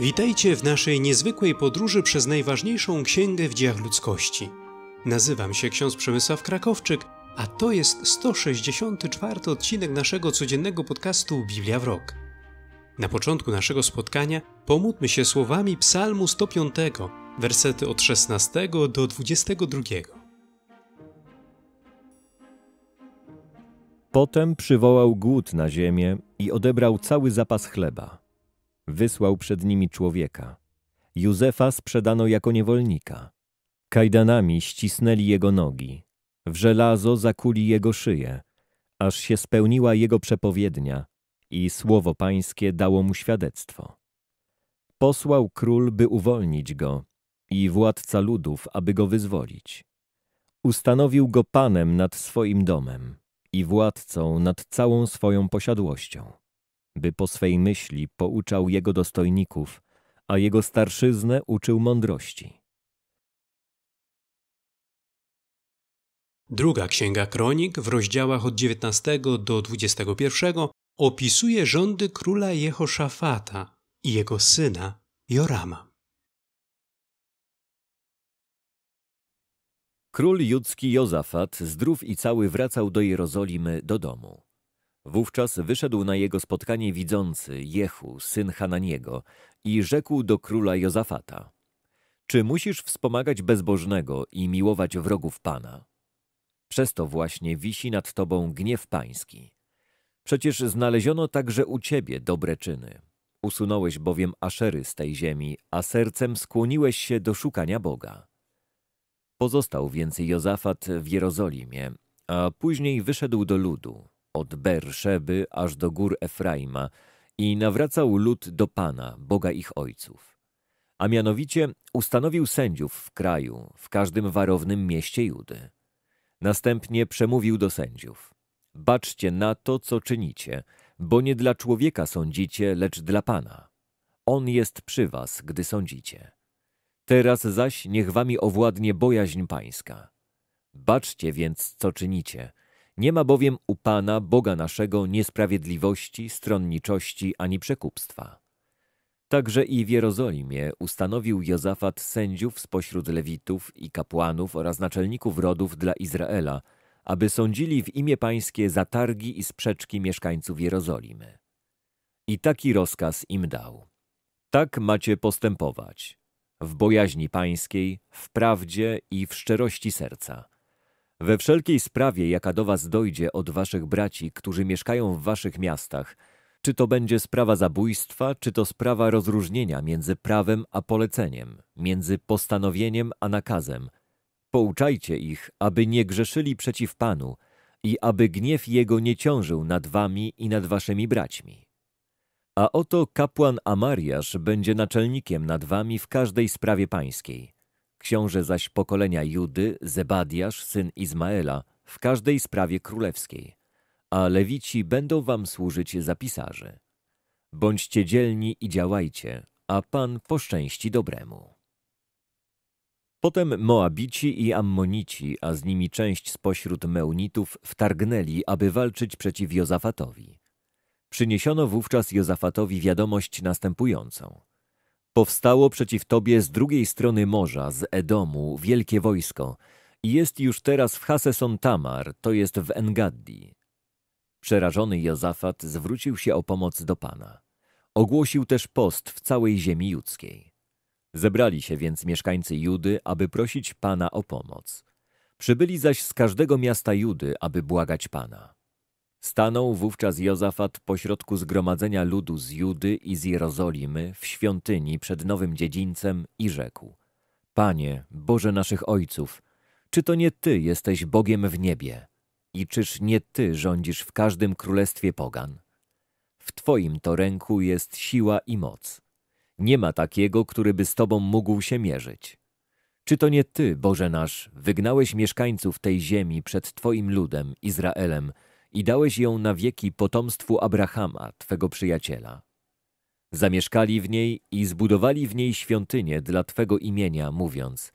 Witajcie w naszej niezwykłej podróży przez najważniejszą księgę w dziejach ludzkości. Nazywam się ksiądz Przemysław Krakowczyk, a to jest 164 odcinek naszego codziennego podcastu Biblia w Rok. Na początku naszego spotkania pomódlmy się słowami Psalmu 105, wersety od 16 do 22. Potem przywołał głód na ziemię i odebrał cały zapas chleba wysłał przed nimi człowieka. Józefa sprzedano jako niewolnika. Kajdanami ścisnęli jego nogi, w żelazo zakuli jego szyję, aż się spełniła jego przepowiednia i słowo pańskie dało mu świadectwo. Posłał król, by uwolnić go i władca ludów, aby go wyzwolić. Ustanowił go panem nad swoim domem i władcą nad całą swoją posiadłością by po swej myśli pouczał jego dostojników, a jego starszyznę uczył mądrości. Druga księga kronik w rozdziałach od 19 do 21 opisuje rządy króla Jehoszafata i jego syna Jorama. Król judzki Jozafat, zdrów i cały, wracał do Jerozolimy do domu. Wówczas wyszedł na jego spotkanie widzący, Jehu, syn Hananiego, i rzekł do króla Jozafata, Czy musisz wspomagać bezbożnego i miłować wrogów Pana? Przez to właśnie wisi nad tobą gniew pański. Przecież znaleziono także u ciebie dobre czyny. Usunąłeś bowiem aszery z tej ziemi, a sercem skłoniłeś się do szukania Boga. Pozostał więc Jozafat w Jerozolimie, a później wyszedł do ludu, od Berszeby aż do gór Efraima i nawracał lud do Pana, Boga ich ojców. A mianowicie ustanowił sędziów w kraju, w każdym warownym mieście Judy. Następnie przemówił do sędziów. Baczcie na to, co czynicie, bo nie dla człowieka sądzicie, lecz dla Pana. On jest przy was, gdy sądzicie. Teraz zaś niech wami owładnie bojaźń pańska. Baczcie więc, co czynicie, nie ma bowiem u Pana, Boga naszego, niesprawiedliwości, stronniczości ani przekupstwa. Także i w Jerozolimie ustanowił Jozafat sędziów spośród Lewitów i kapłanów oraz naczelników rodów dla Izraela, aby sądzili w imię pańskie zatargi i sprzeczki mieszkańców Jerozolimy. I taki rozkaz im dał. Tak macie postępować, w bojaźni pańskiej, w prawdzie i w szczerości serca – we wszelkiej sprawie, jaka do was dojdzie od waszych braci, którzy mieszkają w waszych miastach, czy to będzie sprawa zabójstwa, czy to sprawa rozróżnienia między prawem a poleceniem, między postanowieniem a nakazem, pouczajcie ich, aby nie grzeszyli przeciw Panu i aby gniew Jego nie ciążył nad wami i nad waszymi braćmi. A oto kapłan Amariasz będzie naczelnikiem nad wami w każdej sprawie pańskiej – książę zaś pokolenia Judy, Zebadiasz, syn Izmaela, w każdej sprawie królewskiej, a lewici będą wam służyć za pisarzy. Bądźcie dzielni i działajcie, a Pan poszczęści dobremu. Potem Moabici i Ammonici, a z nimi część spośród Meunitów, wtargnęli, aby walczyć przeciw Jozafatowi. Przyniesiono wówczas Jozafatowi wiadomość następującą – Powstało przeciw Tobie z drugiej strony morza, z Edomu, wielkie wojsko i jest już teraz w Haseson Tamar, to jest w Engaddi. Przerażony Jozafat zwrócił się o pomoc do Pana. Ogłosił też post w całej ziemi judzkiej. Zebrali się więc mieszkańcy Judy, aby prosić Pana o pomoc. Przybyli zaś z każdego miasta Judy, aby błagać Pana. Stanął wówczas Jozafat pośrodku zgromadzenia ludu z Judy i z Jerozolimy w świątyni przed nowym dziedzińcem i rzekł: Panie, Boże naszych ojców, czy to nie Ty jesteś Bogiem w niebie? I czyż nie Ty rządzisz w każdym królestwie pogan? W Twoim to ręku jest siła i moc. Nie ma takiego, który by z Tobą mógł się mierzyć. Czy to nie Ty, Boże nasz, wygnałeś mieszkańców tej ziemi przed Twoim ludem, Izraelem, i dałeś ją na wieki potomstwu Abrahama, Twego przyjaciela. Zamieszkali w niej i zbudowali w niej świątynię dla Twego imienia, mówiąc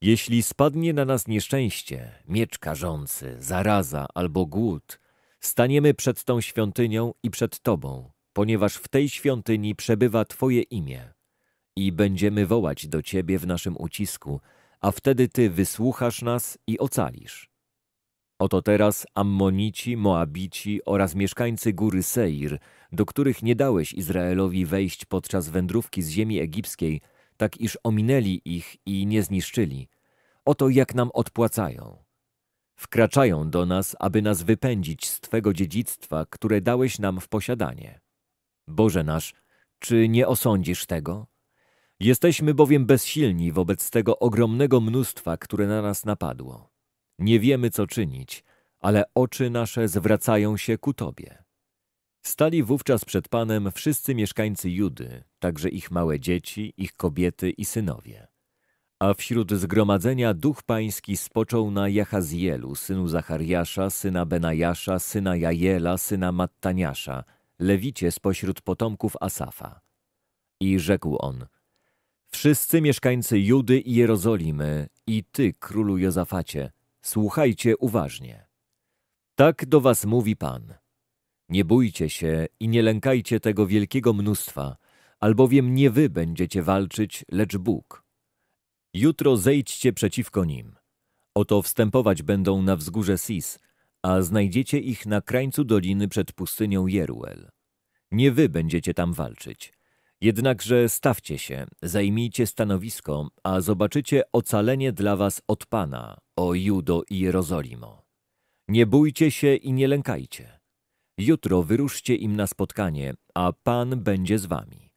Jeśli spadnie na nas nieszczęście, miecz karzący, zaraza albo głód, staniemy przed tą świątynią i przed Tobą, ponieważ w tej świątyni przebywa Twoje imię. I będziemy wołać do Ciebie w naszym ucisku, a wtedy Ty wysłuchasz nas i ocalisz. Oto teraz Ammonici, Moabici oraz mieszkańcy góry Seir, do których nie dałeś Izraelowi wejść podczas wędrówki z ziemi egipskiej, tak iż ominęli ich i nie zniszczyli. Oto jak nam odpłacają. Wkraczają do nas, aby nas wypędzić z Twego dziedzictwa, które dałeś nam w posiadanie. Boże nasz, czy nie osądzisz tego? Jesteśmy bowiem bezsilni wobec tego ogromnego mnóstwa, które na nas napadło. Nie wiemy, co czynić, ale oczy nasze zwracają się ku Tobie. Stali wówczas przed Panem wszyscy mieszkańcy Judy, także ich małe dzieci, ich kobiety i synowie. A wśród zgromadzenia duch pański spoczął na Jachazielu, synu Zachariasza, syna Benajasza, syna Jajela, syna Mattaniasza, lewicie spośród potomków Asafa. I rzekł on, wszyscy mieszkańcy Judy i Jerozolimy i ty, królu Jozafacie, Słuchajcie uważnie. Tak do was mówi Pan. Nie bójcie się i nie lękajcie tego wielkiego mnóstwa, albowiem nie wy będziecie walczyć, lecz Bóg. Jutro zejdźcie przeciwko nim. Oto wstępować będą na wzgórze Sis, a znajdziecie ich na krańcu doliny przed pustynią Jeruel. Nie wy będziecie tam walczyć, Jednakże stawcie się, zajmijcie stanowisko, a zobaczycie ocalenie dla was od Pana, o Judo i Jerozolimo. Nie bójcie się i nie lękajcie. Jutro wyruszcie im na spotkanie, a Pan będzie z wami.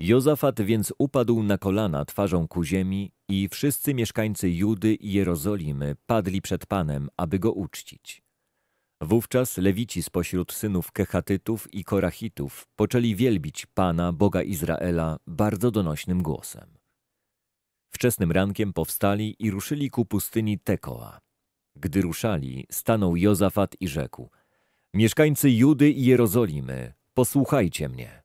Jozafat więc upadł na kolana twarzą ku ziemi i wszyscy mieszkańcy Judy i Jerozolimy padli przed Panem, aby go uczcić. Wówczas lewici spośród synów Kehatytów i Korachitów poczęli wielbić Pana, Boga Izraela, bardzo donośnym głosem. Wczesnym rankiem powstali i ruszyli ku pustyni Tekoa. Gdy ruszali, stanął Jozafat i rzekł – Mieszkańcy Judy i Jerozolimy, posłuchajcie mnie.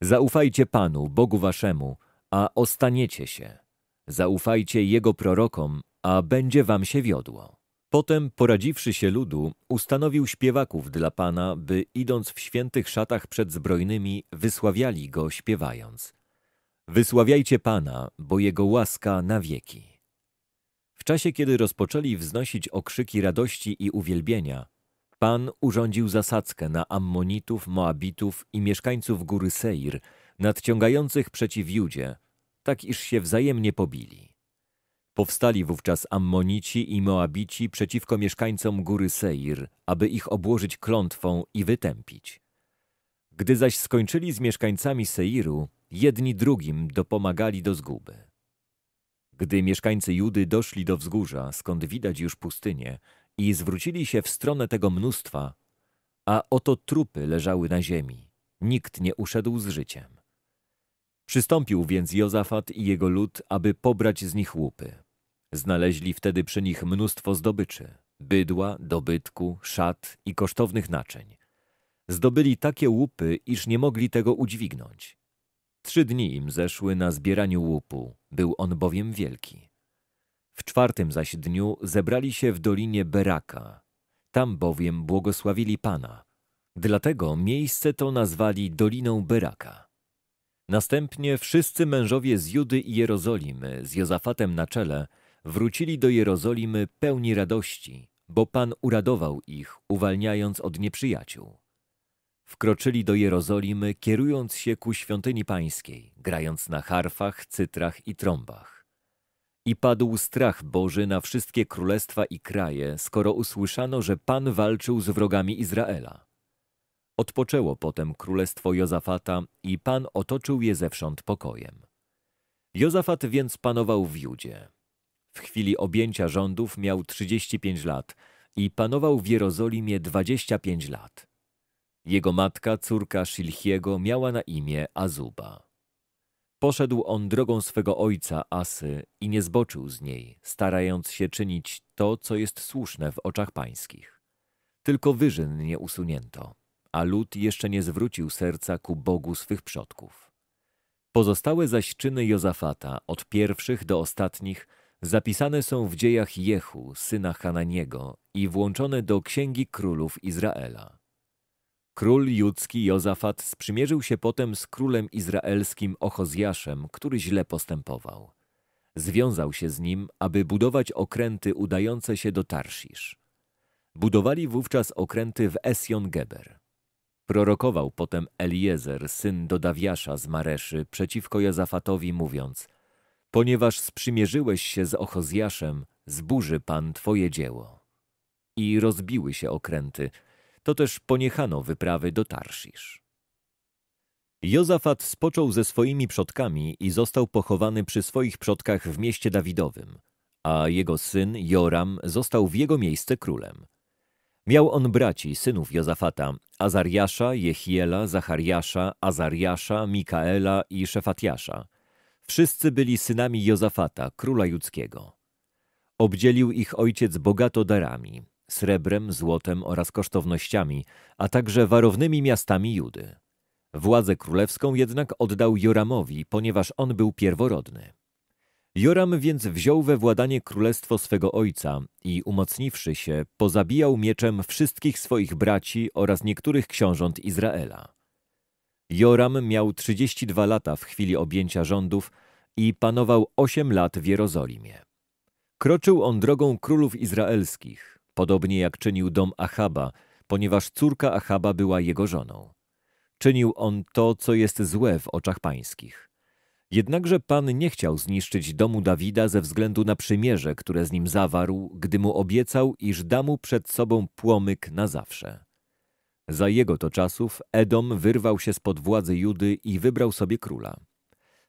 Zaufajcie Panu, Bogu waszemu, a ostaniecie się. Zaufajcie Jego prorokom, a będzie wam się wiodło. Potem, poradziwszy się ludu, ustanowił śpiewaków dla Pana, by idąc w świętych szatach przed zbrojnymi, wysławiali Go śpiewając. Wysławiajcie Pana, bo Jego łaska na wieki. W czasie, kiedy rozpoczęli wznosić okrzyki radości i uwielbienia, Pan urządził zasadzkę na Ammonitów, Moabitów i mieszkańców góry Seir, nadciągających przeciw Judzie, tak iż się wzajemnie pobili. Powstali wówczas Ammonici i Moabici przeciwko mieszkańcom góry Seir, aby ich obłożyć klątwą i wytępić. Gdy zaś skończyli z mieszkańcami Seiru, jedni drugim dopomagali do zguby. Gdy mieszkańcy Judy doszli do wzgórza, skąd widać już pustynię, i zwrócili się w stronę tego mnóstwa, a oto trupy leżały na ziemi, nikt nie uszedł z życiem. Przystąpił więc Jozafat i jego lud, aby pobrać z nich łupy. Znaleźli wtedy przy nich mnóstwo zdobyczy, bydła, dobytku, szat i kosztownych naczyń. Zdobyli takie łupy, iż nie mogli tego udźwignąć. Trzy dni im zeszły na zbieraniu łupu, był on bowiem wielki. W czwartym zaś dniu zebrali się w dolinie Beraka. Tam bowiem błogosławili Pana. Dlatego miejsce to nazwali Doliną Beraka. Następnie wszyscy mężowie z Judy i Jerozolimy z Jozafatem na czele wrócili do Jerozolimy pełni radości, bo Pan uradował ich, uwalniając od nieprzyjaciół. Wkroczyli do Jerozolimy, kierując się ku świątyni pańskiej, grając na harfach, cytrach i trąbach. I padł strach Boży na wszystkie królestwa i kraje, skoro usłyszano, że Pan walczył z wrogami Izraela. Odpoczęło potem królestwo Jozafata i Pan otoczył je zewsząd pokojem. Jozafat więc panował w Judzie, w chwili objęcia rządów miał 35 lat i panował w Jerozolimie 25 lat. Jego matka, córka Szilchiego, miała na imię Azuba. Poszedł on drogą swego ojca Asy i nie zboczył z niej, starając się czynić to, co jest słuszne w oczach pańskich. Tylko wyżyn nie usunięto, a lud jeszcze nie zwrócił serca ku Bogu swych przodków. Pozostałe zaś czyny Jozafata, od pierwszych do ostatnich, zapisane są w dziejach Jehu, syna Hananiego i włączone do Księgi Królów Izraela. Król judzki Jozafat sprzymierzył się potem z królem izraelskim Ochozjaszem, który źle postępował. Związał się z nim, aby budować okręty udające się do Tarsisz. Budowali wówczas okręty w Esjon-Geber. Prorokował potem Eliezer, syn Dodawiasza z Mareszy, przeciwko Jozafatowi mówiąc – Ponieważ sprzymierzyłeś się z Ochozjaszem, zburzy Pan Twoje dzieło. I rozbiły się okręty, to też poniechano wyprawy do Tarszisz. Jozafat spoczął ze swoimi przodkami i został pochowany przy swoich przodkach w mieście Dawidowym, a jego syn Joram został w jego miejsce królem. Miał on braci, synów Jozafata, Azariasza, Jechiela, Zachariasza, Azariasza, Mikaela i Szefatiasza – Wszyscy byli synami Jozafata, króla judzkiego. Obdzielił ich ojciec bogato darami, srebrem, złotem oraz kosztownościami, a także warownymi miastami Judy. Władzę królewską jednak oddał Joramowi, ponieważ on był pierworodny. Joram więc wziął we władanie królestwo swego ojca i umocniwszy się, pozabijał mieczem wszystkich swoich braci oraz niektórych książąt Izraela. Joram miał 32 lata w chwili objęcia rządów i panował 8 lat w Jerozolimie. Kroczył on drogą królów izraelskich, podobnie jak czynił dom Achaba, ponieważ córka Achaba była jego żoną. Czynił on to, co jest złe w oczach pańskich. Jednakże Pan nie chciał zniszczyć domu Dawida ze względu na przymierze, które z nim zawarł, gdy mu obiecał, iż da mu przed sobą płomyk na zawsze. Za jego to czasów Edom wyrwał się spod władzy Judy i wybrał sobie króla.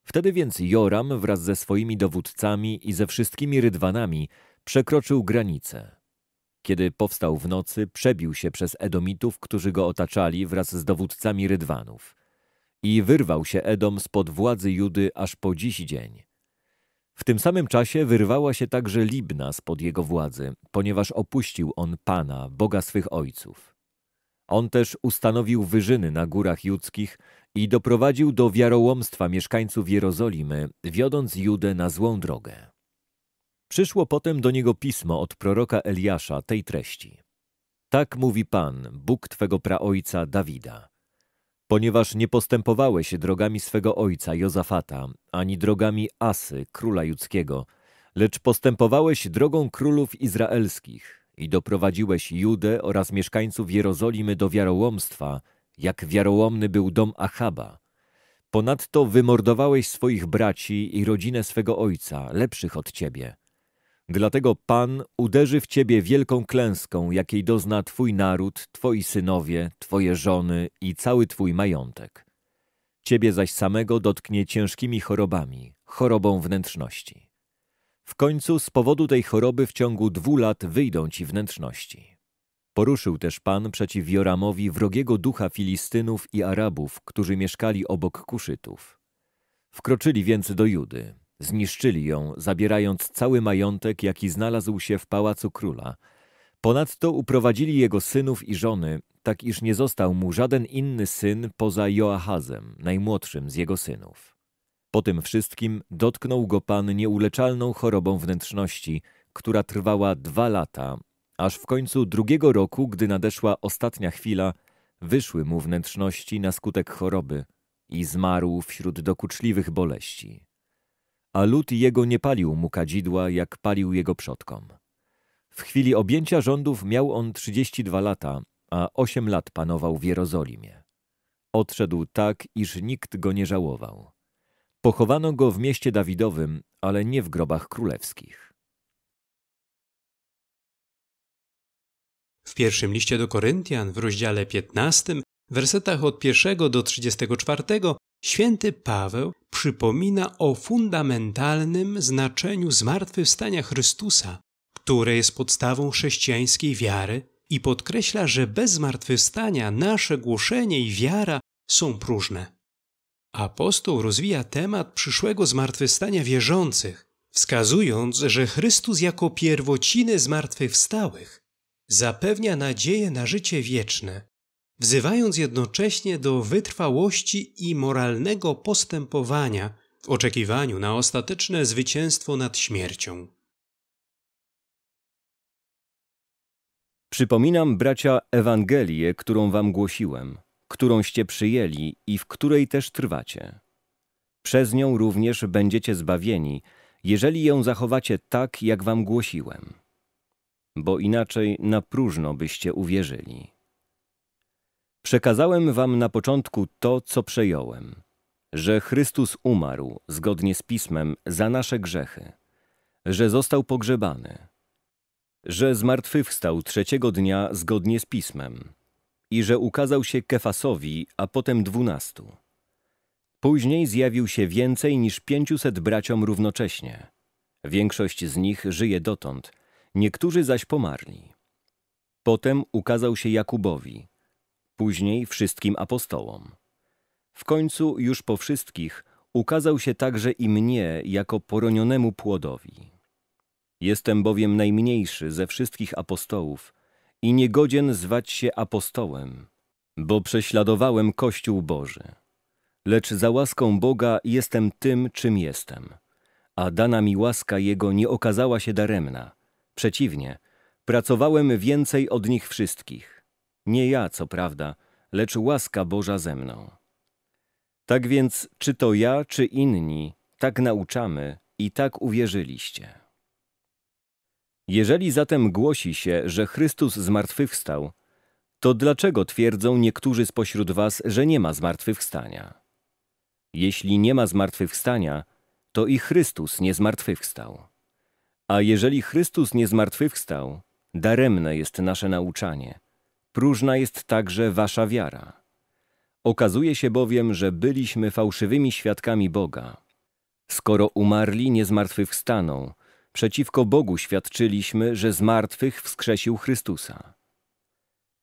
Wtedy więc Joram wraz ze swoimi dowódcami i ze wszystkimi rydwanami przekroczył granicę. Kiedy powstał w nocy, przebił się przez Edomitów, którzy go otaczali wraz z dowódcami rydwanów. I wyrwał się Edom spod władzy Judy aż po dziś dzień. W tym samym czasie wyrwała się także Libna spod jego władzy, ponieważ opuścił on Pana, Boga swych ojców. On też ustanowił wyżyny na górach judzkich i doprowadził do wiarołomstwa mieszkańców Jerozolimy, wiodąc Judę na złą drogę. Przyszło potem do niego pismo od proroka Eliasza tej treści. Tak mówi Pan, Bóg twego praojca Dawida. Ponieważ nie postępowałeś drogami swego ojca Jozafata, ani drogami Asy, króla judzkiego, lecz postępowałeś drogą królów izraelskich, i doprowadziłeś Judę oraz mieszkańców Jerozolimy do wiarołomstwa, jak wiarołomny był dom Achaba. Ponadto wymordowałeś swoich braci i rodzinę swego ojca, lepszych od ciebie. Dlatego Pan uderzy w ciebie wielką klęską, jakiej dozna twój naród, twoi synowie, twoje żony i cały twój majątek. Ciebie zaś samego dotknie ciężkimi chorobami, chorobą wnętrzności. W końcu z powodu tej choroby w ciągu dwóch lat wyjdą ci wnętrzności. Poruszył też Pan przeciw Joramowi wrogiego ducha Filistynów i Arabów, którzy mieszkali obok Kuszytów. Wkroczyli więc do Judy, zniszczyli ją, zabierając cały majątek, jaki znalazł się w pałacu króla. Ponadto uprowadzili jego synów i żony, tak iż nie został mu żaden inny syn poza Joachazem, najmłodszym z jego synów. Po tym wszystkim dotknął go pan nieuleczalną chorobą wnętrzności, która trwała dwa lata, aż w końcu drugiego roku, gdy nadeszła ostatnia chwila, wyszły mu wnętrzności na skutek choroby i zmarł wśród dokuczliwych boleści. A lud jego nie palił mu kadzidła, jak palił jego przodkom. W chwili objęcia rządów miał on 32 lata, a 8 lat panował w Jerozolimie. Odszedł tak, iż nikt go nie żałował. Pochowano go w mieście Dawidowym, ale nie w grobach królewskich. W pierwszym liście do Koryntian w rozdziale 15, wersetach od 1 do 34, święty Paweł przypomina o fundamentalnym znaczeniu zmartwychwstania Chrystusa, które jest podstawą chrześcijańskiej wiary i podkreśla, że bez zmartwychwstania nasze głoszenie i wiara są próżne. Apostoł rozwija temat przyszłego zmartwychwstania wierzących, wskazując, że Chrystus jako pierwociny zmartwychwstałych zapewnia nadzieję na życie wieczne, wzywając jednocześnie do wytrwałości i moralnego postępowania w oczekiwaniu na ostateczne zwycięstwo nad śmiercią. Przypominam, bracia, Ewangelię, którą wam głosiłem którąście przyjęli i w której też trwacie. Przez nią również będziecie zbawieni, jeżeli ją zachowacie tak, jak wam głosiłem. Bo inaczej na próżno byście uwierzyli. Przekazałem wam na początku to, co przejąłem, że Chrystus umarł, zgodnie z Pismem, za nasze grzechy, że został pogrzebany, że zmartwychwstał trzeciego dnia, zgodnie z Pismem, i że ukazał się Kefasowi, a potem dwunastu. Później zjawił się więcej niż pięciuset braciom równocześnie. Większość z nich żyje dotąd, niektórzy zaś pomarli. Potem ukazał się Jakubowi, później wszystkim apostołom. W końcu już po wszystkich ukazał się także i mnie jako poronionemu płodowi. Jestem bowiem najmniejszy ze wszystkich apostołów – i niegodzien zwać się apostołem, bo prześladowałem Kościół Boży. Lecz za łaską Boga jestem tym, czym jestem, a dana mi łaska Jego nie okazała się daremna. Przeciwnie, pracowałem więcej od nich wszystkich. Nie ja, co prawda, lecz łaska Boża ze mną. Tak więc, czy to ja, czy inni, tak nauczamy i tak uwierzyliście. Jeżeli zatem głosi się, że Chrystus zmartwychwstał, to dlaczego twierdzą niektórzy spośród was, że nie ma zmartwychwstania? Jeśli nie ma zmartwychwstania, to i Chrystus nie zmartwychwstał. A jeżeli Chrystus nie zmartwychwstał, daremne jest nasze nauczanie, próżna jest także wasza wiara. Okazuje się bowiem, że byliśmy fałszywymi świadkami Boga. Skoro umarli nie zmartwychwstaną, przeciwko Bogu świadczyliśmy, że z martwych wskrzesił Chrystusa.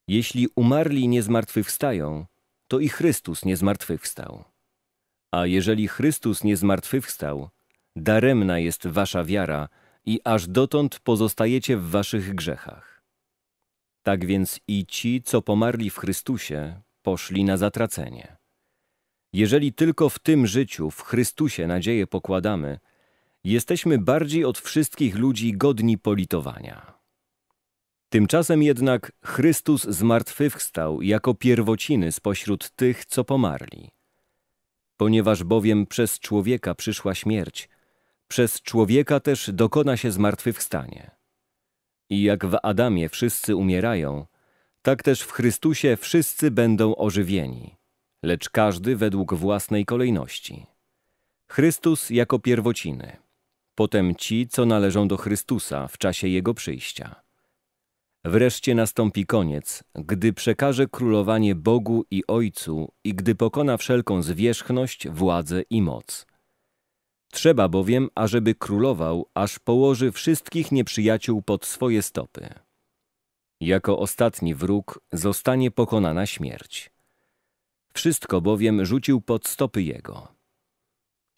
Jeśli umarli nie zmartwychwstają, to i Chrystus nie zmartwychwstał. A jeżeli Chrystus nie zmartwychwstał, daremna jest wasza wiara i aż dotąd pozostajecie w waszych grzechach. Tak więc i ci, co pomarli w Chrystusie, poszli na zatracenie. Jeżeli tylko w tym życiu, w Chrystusie nadzieję pokładamy – jesteśmy bardziej od wszystkich ludzi godni politowania. Tymczasem jednak Chrystus zmartwychwstał jako pierwociny spośród tych, co pomarli. Ponieważ bowiem przez człowieka przyszła śmierć, przez człowieka też dokona się zmartwychwstanie. I jak w Adamie wszyscy umierają, tak też w Chrystusie wszyscy będą ożywieni, lecz każdy według własnej kolejności. Chrystus jako pierwociny potem ci, co należą do Chrystusa w czasie Jego przyjścia. Wreszcie nastąpi koniec, gdy przekaże królowanie Bogu i Ojcu i gdy pokona wszelką zwierzchność, władzę i moc. Trzeba bowiem, ażeby królował, aż położy wszystkich nieprzyjaciół pod swoje stopy. Jako ostatni wróg zostanie pokonana śmierć. Wszystko bowiem rzucił pod stopy jego.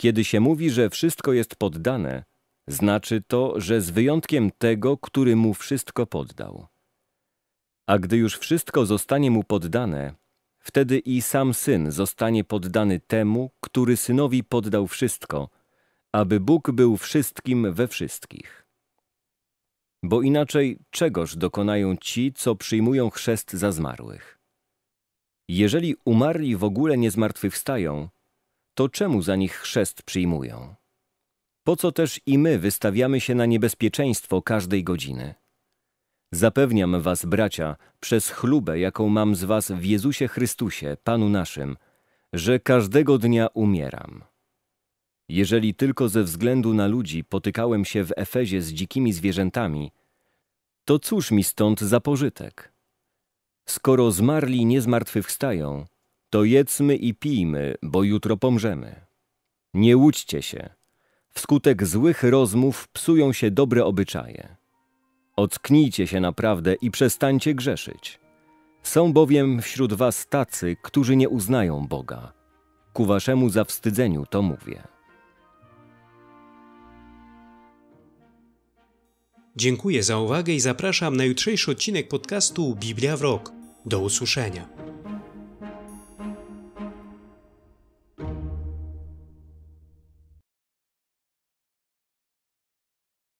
Kiedy się mówi, że wszystko jest poddane, znaczy to, że z wyjątkiem tego, który mu wszystko poddał. A gdy już wszystko zostanie mu poddane, wtedy i sam syn zostanie poddany temu, który synowi poddał wszystko, aby Bóg był wszystkim we wszystkich. Bo inaczej czegoż dokonają ci, co przyjmują chrzest za zmarłych? Jeżeli umarli w ogóle nie zmartwychwstają, to czemu za nich chrzest przyjmują? Po co też i my wystawiamy się na niebezpieczeństwo każdej godziny? Zapewniam was, bracia, przez chlubę, jaką mam z was w Jezusie Chrystusie, Panu naszym, że każdego dnia umieram. Jeżeli tylko ze względu na ludzi potykałem się w Efezie z dzikimi zwierzętami, to cóż mi stąd za pożytek? Skoro zmarli nie zmartwychwstają, to jedzmy i pijmy, bo jutro pomrzemy. Nie łudźcie się. Wskutek złych rozmów psują się dobre obyczaje. Ocknijcie się naprawdę i przestańcie grzeszyć. Są bowiem wśród was tacy, którzy nie uznają Boga. Ku waszemu zawstydzeniu to mówię. Dziękuję za uwagę i zapraszam na jutrzejszy odcinek podcastu Biblia w Rok. Do usłyszenia.